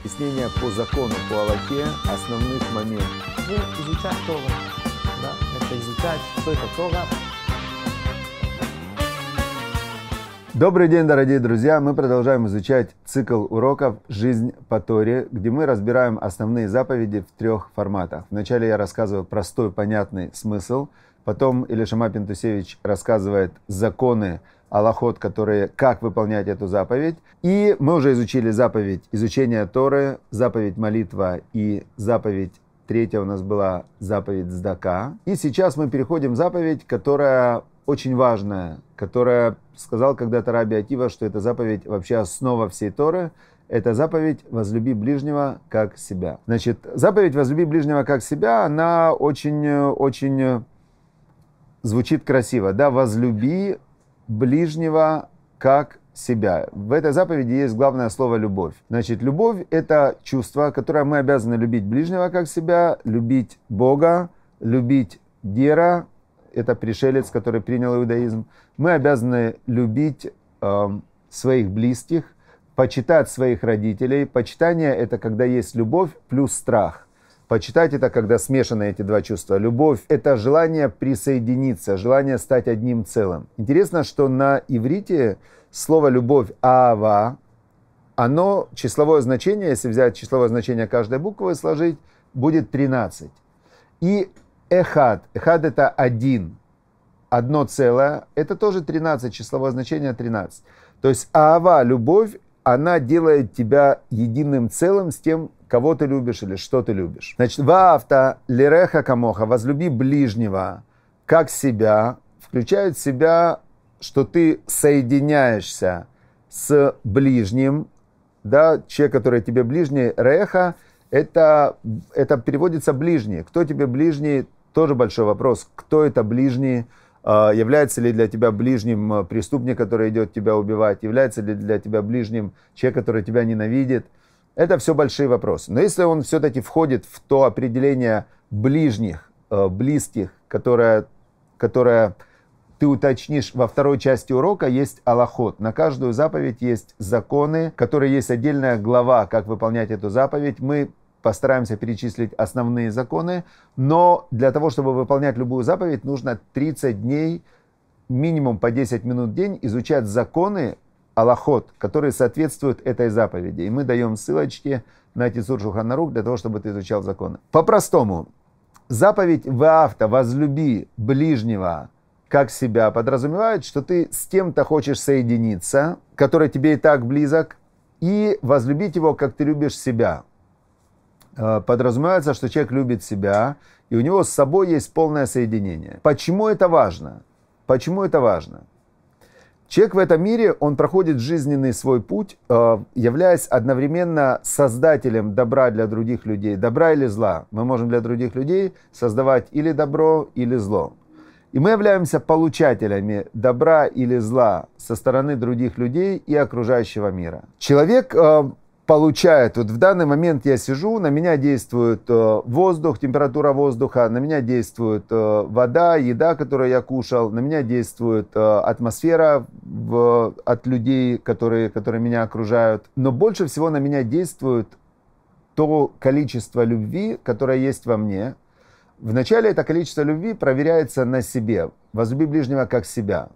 Объяснение по закону по Аллахе основных моментов. Вы изучать Тора. Да? Это изучать, что это Тора. Добрый день, дорогие друзья! Мы продолжаем изучать цикл уроков «Жизнь по Торе», где мы разбираем основные заповеди в трех форматах. Вначале я рассказываю простой, понятный смысл, потом Илишама Пентусевич рассказывает законы, Аллахот, которые, как выполнять эту заповедь. И мы уже изучили заповедь изучения Торы, заповедь молитва и заповедь Третья у нас была заповедь Здака. И сейчас мы переходим к заповедь, которая очень важная, которая сказал когда-то Раби Акива, что это заповедь вообще основа всей Торы. Это заповедь «Возлюби ближнего как себя». Значит, заповедь «Возлюби ближнего как себя», она очень-очень звучит красиво. Да, «Возлюби ближнего как себя. В этой заповеди есть главное слово «любовь». Значит, любовь – это чувство, которое мы обязаны любить ближнего как себя, любить Бога, любить Гера, это пришелец, который принял иудаизм. Мы обязаны любить э, своих близких, почитать своих родителей. Почитание – это когда есть любовь плюс страх. Почитать это, когда смешаны эти два чувства. Любовь – это желание присоединиться, желание стать одним целым. Интересно, что на иврите слово «любовь» – «ава», оно, числовое значение, если взять числовое значение каждой буквы, и сложить, будет 13. И эхад, эхад – это один, одно целое, это тоже 13, числовое значение 13. То есть аава, любовь, она делает тебя единым целым с тем, кого ты любишь или что ты любишь. Значит, ваавта лиреха камоха, возлюби ближнего, как себя, включают в себя, что ты соединяешься с ближним, да, человек, который тебе ближний, реха, это, это переводится ближний. Кто тебе ближний, тоже большой вопрос. Кто это ближний? А, Является ли для тебя ближним преступник, который идет тебя убивать? Является ли для тебя ближним человек, который тебя ненавидит? Это все большие вопросы. Но если он все-таки входит в то определение ближних, э, близких, которое, которое ты уточнишь во второй части урока, есть аллахот. На каждую заповедь есть законы, которые есть отдельная глава, как выполнять эту заповедь. Мы постараемся перечислить основные законы, но для того, чтобы выполнять любую заповедь, нужно 30 дней, минимум по 10 минут в день изучать законы Аллахот, которые соответствуют этой заповеди. И мы даем ссылочки на Тисур Шуханарук для того, чтобы ты изучал законы. По-простому, заповедь Ваавта «возлюби ближнего» как себя подразумевает, что ты с кем-то хочешь соединиться, который тебе и так близок, и возлюбить его, как ты любишь себя. Э, подразумевается, что человек любит себя, и у него с собой есть полное соединение. Почему это важно? Почему это важно? Человек в этом мире, он проходит жизненный свой путь, э, являясь одновременно создателем добра для других людей, добра или зла. Мы можем для других людей создавать или добро, или зло. И мы являемся получателями добра или зла со стороны других людей и окружающего мира. Человек э, получает. Вот в данный момент я сижу, на меня действует э, воздух, температура воздуха, на меня действует э, вода, еда, которую я кушал, на меня действует э, атмосфера в, от людей, которые, которые меня окружают. Но больше всего на меня действует то количество любви, которое есть во мне. Вначале это количество любви проверяется на себе. Возлюби ближнего как себя.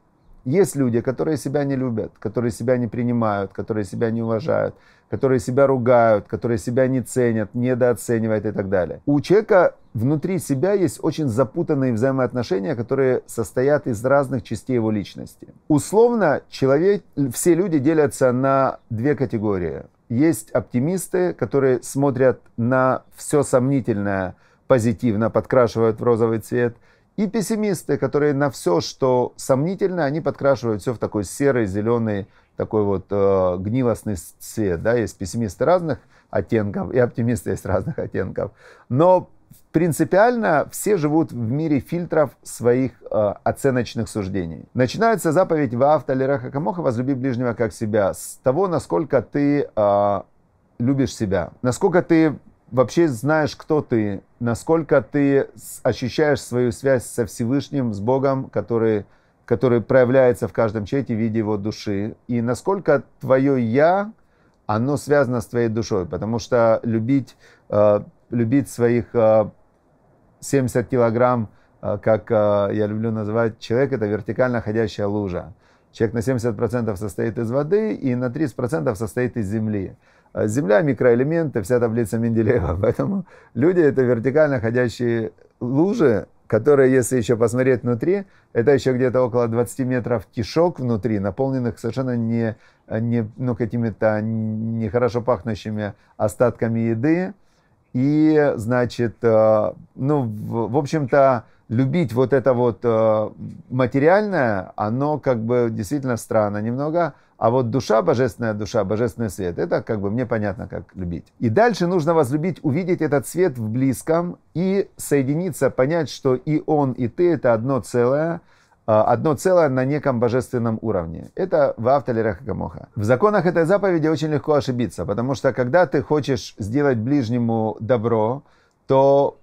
Есть люди, которые себя не любят, которые себя не принимают, которые себя не уважают, которые себя ругают, которые себя не ценят, недооценивают и так далее. У человека внутри себя есть очень запутанные взаимоотношения, которые состоят из разных частей его личности. Условно, человек, все люди делятся на две категории. Есть оптимисты, которые смотрят на все сомнительное позитивно, подкрашивают в розовый цвет – и пессимисты, которые на все, что сомнительно, они подкрашивают все в такой серый, зеленый такой вот э, гнилостный цвет, да, есть пессимисты разных оттенков и оптимисты есть разных оттенков. Но принципиально все живут в мире фильтров своих э, оценочных суждений. Начинается заповедь «Ваав талераха камоха» «Возлюби ближнего как себя» с того, насколько ты э, любишь себя, насколько ты вообще знаешь, кто ты, насколько ты ощущаешь свою связь со Всевышним, с Богом, который который проявляется в каждом человеке в виде его души, и насколько твое «я», оно связано с твоей душой, потому что любить, э, любить своих э, 70 килограмм, э, как э, я люблю называть, человек – это вертикально ходящая лужа. Человек на 70% состоит из воды и на 30% состоит из земли. Э, земля – микроэлементы, вся таблица Менделеева. Поэтому люди – это вертикально ходящие лужи, которая, если еще посмотреть внутри, это еще где-то около 20 метров кишок внутри, наполненных совершенно не, не ну, какими-то нехорошо пахнущими остатками еды. И, значит, э, ну, в общем-то, любить вот это вот э, материальное, оно как бы действительно странно немного, а вот душа, божественная душа, божественный свет, это как бы мне понятно, как любить. И дальше нужно возлюбить, увидеть этот свет в близком и соединиться, понять, что и он, и ты это одно целое, а, одно целое на неком божественном уровне. Это в автолерах и гамоха. В законах этой заповеди очень легко ошибиться, потому что когда ты хочешь сделать ближнему добро, то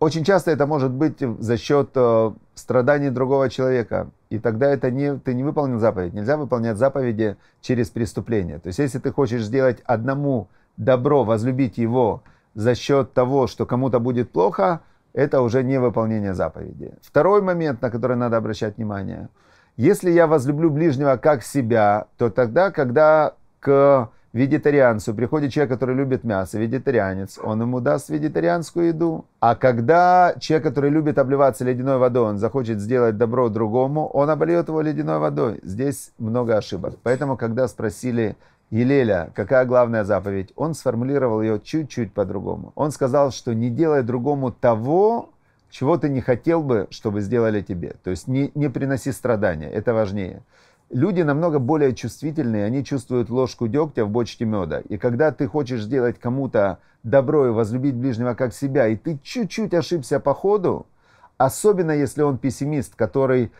очень часто это может быть за счет э, страданий другого человека. И тогда это не, ты не выполнил заповедь. Нельзя выполнять заповеди через преступление. То есть, если ты хочешь сделать одному добро, возлюбить его за счет того, что кому-то будет плохо, это уже не выполнение заповеди. Второй момент, на который надо обращать внимание. Если я возлюблю ближнего как себя, то тогда, когда к вегетарианцу приходит человек, который любит мясо, вегетарианец, он ему даст вегетарианскую еду. А когда человек, который любит обливаться ледяной водой, он захочет сделать добро другому, он обольет его ледяной водой. Здесь много ошибок. Поэтому, когда спросили Елеля, какая главная заповедь, он сформулировал ее чуть-чуть по-другому. Он сказал, что не делай другому того, чего ты не хотел бы, чтобы сделали тебе. То есть не, не приноси страдания, это важнее люди намного более чувствительные, они чувствуют ложку дегтя в бочке меда. И когда ты хочешь сделать кому-то добро и возлюбить ближнего как себя, и ты чуть-чуть ошибся по ходу, особенно если он пессимист, который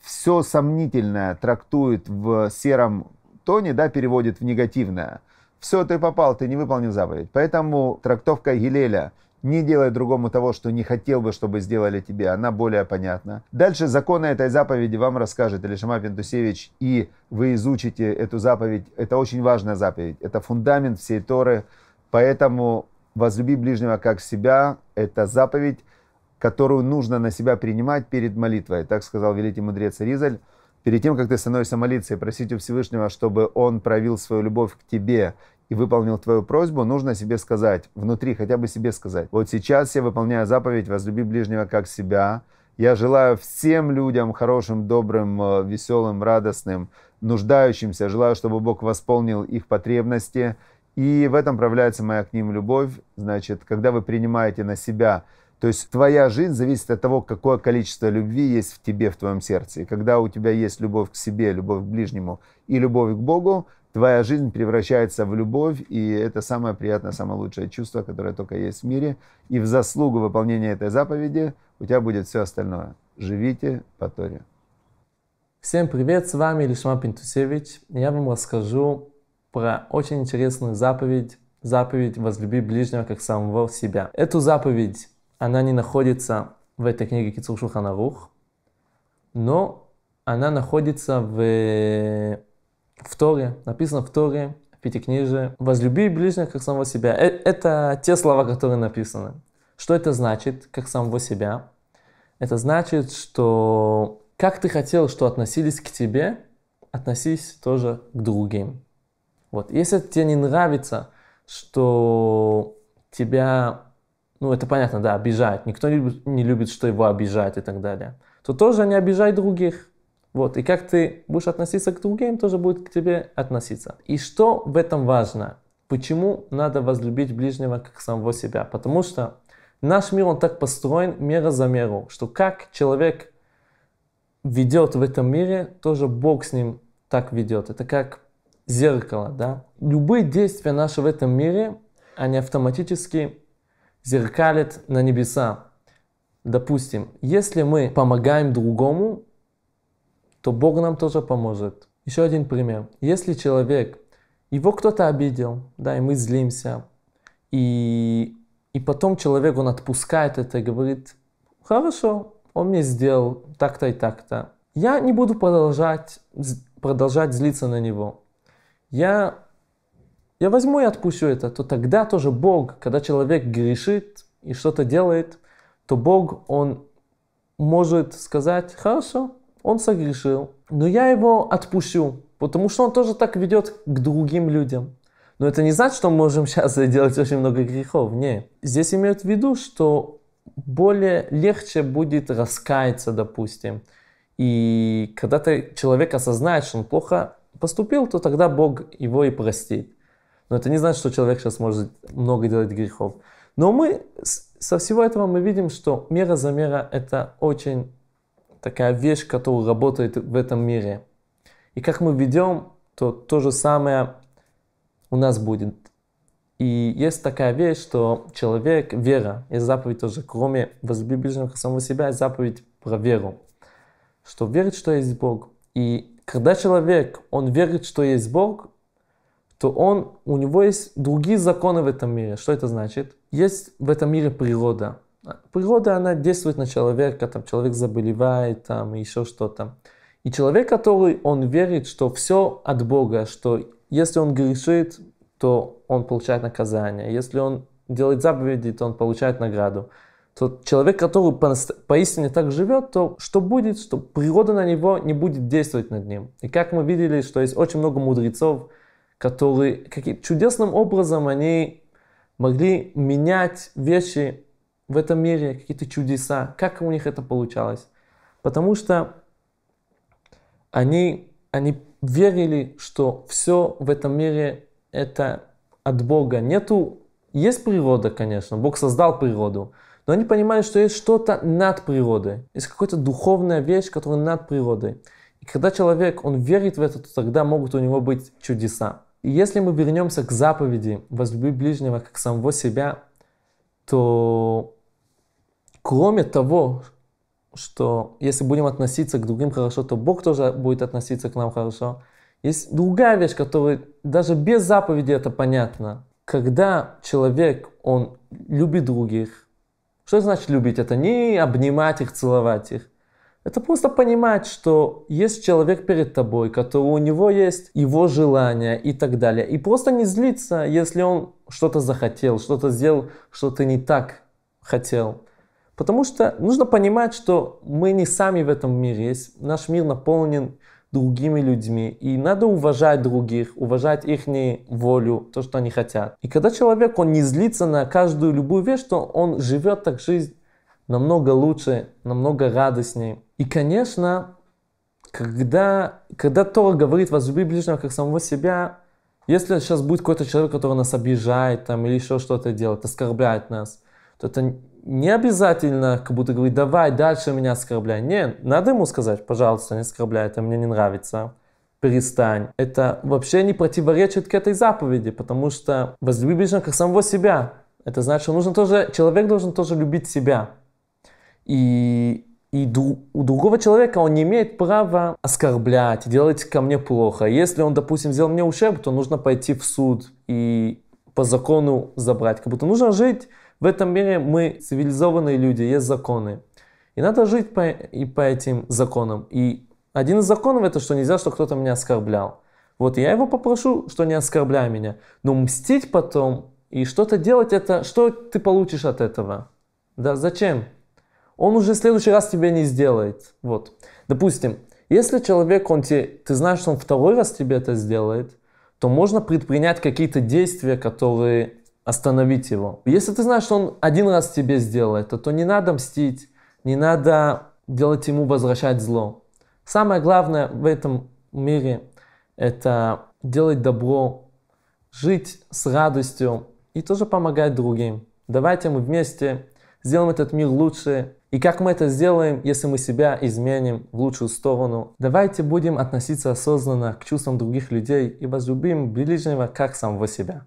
все сомнительное трактует в сером тоне, да, переводит в негативное, все, ты попал, ты не выполнил заповедь. Поэтому трактовка Гилеля – не делай другому того, что не хотел бы, чтобы сделали тебе. Она более понятна. Дальше законы этой заповеди вам расскажет Илишама Пентусевич, и вы изучите эту заповедь. Это очень важная заповедь. Это фундамент всей Торы. Поэтому возлюби ближнего как себя. Это заповедь, которую нужно на себя принимать перед молитвой. Так сказал великий мудрец Ризаль. Перед тем, как ты становишься молиться и просить у Всевышнего, чтобы Он проявил свою любовь к тебе и выполнил твою просьбу, нужно себе сказать, внутри хотя бы себе сказать, вот сейчас я выполняю заповедь «Возлюби ближнего как себя», я желаю всем людям хорошим, добрым, э, веселым, радостным, нуждающимся, желаю, чтобы Бог восполнил их потребности, и в этом проявляется моя к ним любовь. Значит, когда вы принимаете на себя то есть твоя жизнь зависит от того, какое количество любви есть в тебе, в твоем сердце. И когда у тебя есть любовь к себе, любовь к ближнему и любовь к Богу, твоя жизнь превращается в любовь, и это самое приятное, самое лучшее чувство, которое только есть в мире. И в заслугу выполнения этой заповеди у тебя будет все остальное. Живите по Торе. Всем привет, с вами Лишма Пинтусевич. Я вам расскажу про очень интересную заповедь, заповедь «Возлюби ближнего, как самого себя». Эту заповедь она не находится в этой книге Кицур Шулханарух, но она находится в, в Торе, написано в Торе, в Пятикнижии. «Возлюби ближних, как самого себя». Э, это те слова, которые написаны. Что это значит, как самого себя? Это значит, что как ты хотел, что относились к тебе, относись тоже к другим. Вот. Если тебе не нравится, что тебя ну это понятно, да, обижает. Никто не любит, что его обижают и так далее. То тоже не обижай других. Вот, и как ты будешь относиться к другим, тоже будет к тебе относиться. И что в этом важно? Почему надо возлюбить ближнего как самого себя? Потому что наш мир, он так построен, мера за меру, что как человек ведет в этом мире, тоже Бог с ним так ведет. Это как зеркало, да? Любые действия наши в этом мире, они автоматически зеркалит на небеса. Допустим, если мы помогаем другому, то Бог нам тоже поможет. Еще один пример. Если человек, его кто-то обидел, да, и мы злимся, и, и потом человек, он отпускает это и говорит, хорошо, он мне сделал так-то и так-то. Я не буду продолжать, продолжать злиться на него. Я я возьму и отпущу это, то тогда тоже Бог, когда человек грешит и что-то делает, то Бог, Он может сказать, хорошо, он согрешил, но я его отпущу, потому что он тоже так ведет к другим людям. Но это не значит, что мы можем сейчас делать очень много грехов. Нет, Здесь имеют в виду, что более легче будет раскаяться, допустим. И когда то человек осознает, что он плохо поступил, то тогда Бог его и простит. Но это не значит, что человек сейчас может много делать грехов. Но мы со всего этого мы видим, что мера за мера – это очень такая вещь, которая работает в этом мире. И как мы ведем, то то же самое у нас будет. И есть такая вещь, что человек, вера, есть заповедь тоже, кроме возлюби ближнего самого себя, есть заповедь про веру. Что верит, что есть Бог. И когда человек, он верит, что есть Бог, то он, у него есть другие законы в этом мире. Что это значит? Есть в этом мире природа. А, природа, она действует на человека, там человек заболевает, там еще что-то. И человек, который, он верит, что все от Бога, что если он грешит, то он получает наказание. Если он делает заповеди, то он получает награду. То человек, который по поистине так живет, то что будет, что природа на него не будет действовать над ним. И как мы видели, что есть очень много мудрецов, которые каким, чудесным образом они могли менять вещи в этом мире, какие-то чудеса. Как у них это получалось? Потому что они, они верили, что все в этом мире это от Бога. Нету, есть природа, конечно, Бог создал природу, но они понимали, что есть что-то над природой, есть какая-то духовная вещь, которая над природой. И когда человек, он верит в это, то тогда могут у него быть чудеса если мы вернемся к заповеди «возлюби ближнего как самого себя», то кроме того, что если будем относиться к другим хорошо, то Бог тоже будет относиться к нам хорошо. Есть другая вещь, которая даже без заповеди это понятно. Когда человек, он любит других, что значит любить? Это не обнимать их, целовать их. Это просто понимать, что есть человек перед тобой, который у него есть его желания и так далее. И просто не злиться, если он что-то захотел, что-то сделал, что-то не так хотел. Потому что нужно понимать, что мы не сами в этом мире есть. Наш мир наполнен другими людьми. И надо уважать других, уважать их волю, то, что они хотят. И когда человек, он не злится на каждую любую вещь, что он живет так жизнь, намного лучше, намного радостнее. И, конечно, когда, когда Тора говорит «возлюби ближнего как самого себя», если сейчас будет какой-то человек, который нас обижает там, или еще что-то делает, оскорбляет нас, то это не обязательно как будто говорить «давай, дальше меня оскорбляй». Нет, надо ему сказать «пожалуйста, не оскорбляй, это мне не нравится» перестань. Это вообще не противоречит к этой заповеди, потому что возлюби ближнего как самого себя. Это значит, что нужно тоже, человек должен тоже любить себя. И, и у другого человека он не имеет права оскорблять, делать ко мне плохо. Если он, допустим, сделал мне ущерб, то нужно пойти в суд и по закону забрать. Как будто нужно жить в этом мире, мы цивилизованные люди, есть законы. И надо жить по, и по этим законам. И один из законов это, что нельзя, что кто-то меня оскорблял. Вот я его попрошу, что не оскорбляй меня. Но мстить потом и что-то делать, это что ты получишь от этого? Да зачем? он уже в следующий раз тебе не сделает. Вот. Допустим, если человек, он тебе, ты знаешь, что он второй раз тебе это сделает, то можно предпринять какие-то действия, которые остановить его. Если ты знаешь, что он один раз тебе сделает, то, то не надо мстить, не надо делать ему возвращать зло. Самое главное в этом мире – это делать добро, жить с радостью и тоже помогать другим. Давайте мы вместе сделаем этот мир лучше, и как мы это сделаем, если мы себя изменим в лучшую сторону? Давайте будем относиться осознанно к чувствам других людей и возлюбим ближнего как самого себя.